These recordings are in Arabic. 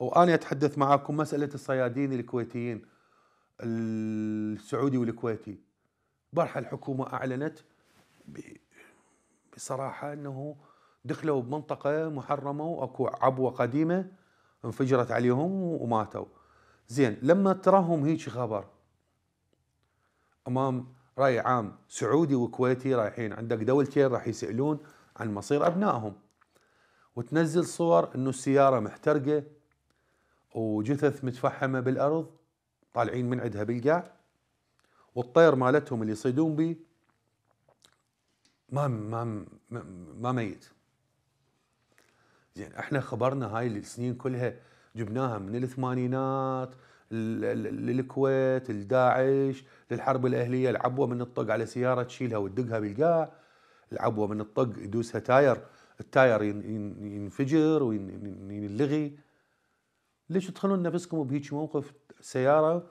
وأنا أتحدث معاكم مسألة الصيادين الكويتيين السعودي والكويتي برح الحكومة أعلنت بصراحة أنه دخلوا بمنطقة محرمة وأكو عبوة قديمة انفجرت عليهم وماتوا زين لما تراهم هيك خبر أمام رأي عام سعودي وكويتي رايحين عندك دولتين راح يسألون عن مصير أبنائهم وتنزل صور انه السياره محترقه وجثث متفحمه بالارض طالعين من عندها بالقاع والطير مالتهم اللي يصيدون به ما ما ما ميت زين احنا خبرنا هاي السنين كلها جبناها من الثمانينات للكويت لداعش للحرب الاهليه العبوه من الطق على سياره تشيلها وتدقها بالقاع العبوه من الطق يدوسها تاير التاير ينفجر وينلغي ليش تخلون نفسكم بهيك موقف سياره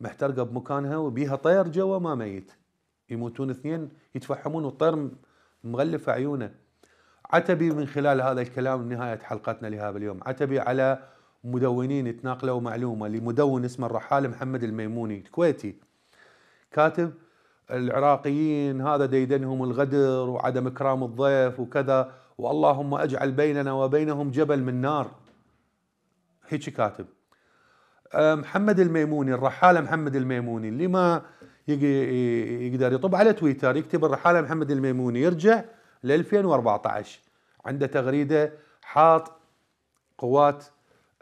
محترقه بمكانها وبيها طير جوا ما ميت يموتون اثنين يتفحمون والطير مغلف عيونه عتبي من خلال هذا الكلام نهايه حلقتنا لهذا اليوم عتبي على مدونين يتناقلوا معلومه لمدون اسمه الرحال محمد الميموني الكويتي كاتب العراقيين هذا ديدنهم الغدر وعدم إكرام الضيف وكذا واللهم أجعل بيننا وبينهم جبل من نار هيك كاتب أه، محمد الميموني الرحالة محمد الميموني اللي ما يقدر يطب على تويتر يكتب الرحالة محمد الميموني يرجع ل 2014 عنده تغريدة حاط قوات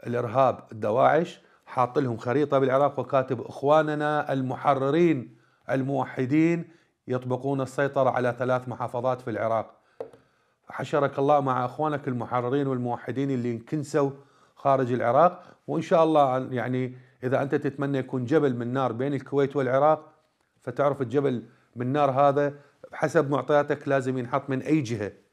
الإرهاب الدواعش حاط لهم خريطة بالعراق وكاتب إخواننا المحررين الموحدين يطبقون السيطرة على ثلاث محافظات في العراق حشرك الله مع أخوانك المحررين والموحدين اللي انكنسوا خارج العراق وإن شاء الله يعني إذا أنت تتمنى يكون جبل من نار بين الكويت والعراق فتعرف الجبل من نار هذا حسب معطياتك لازم ينحط من أي جهة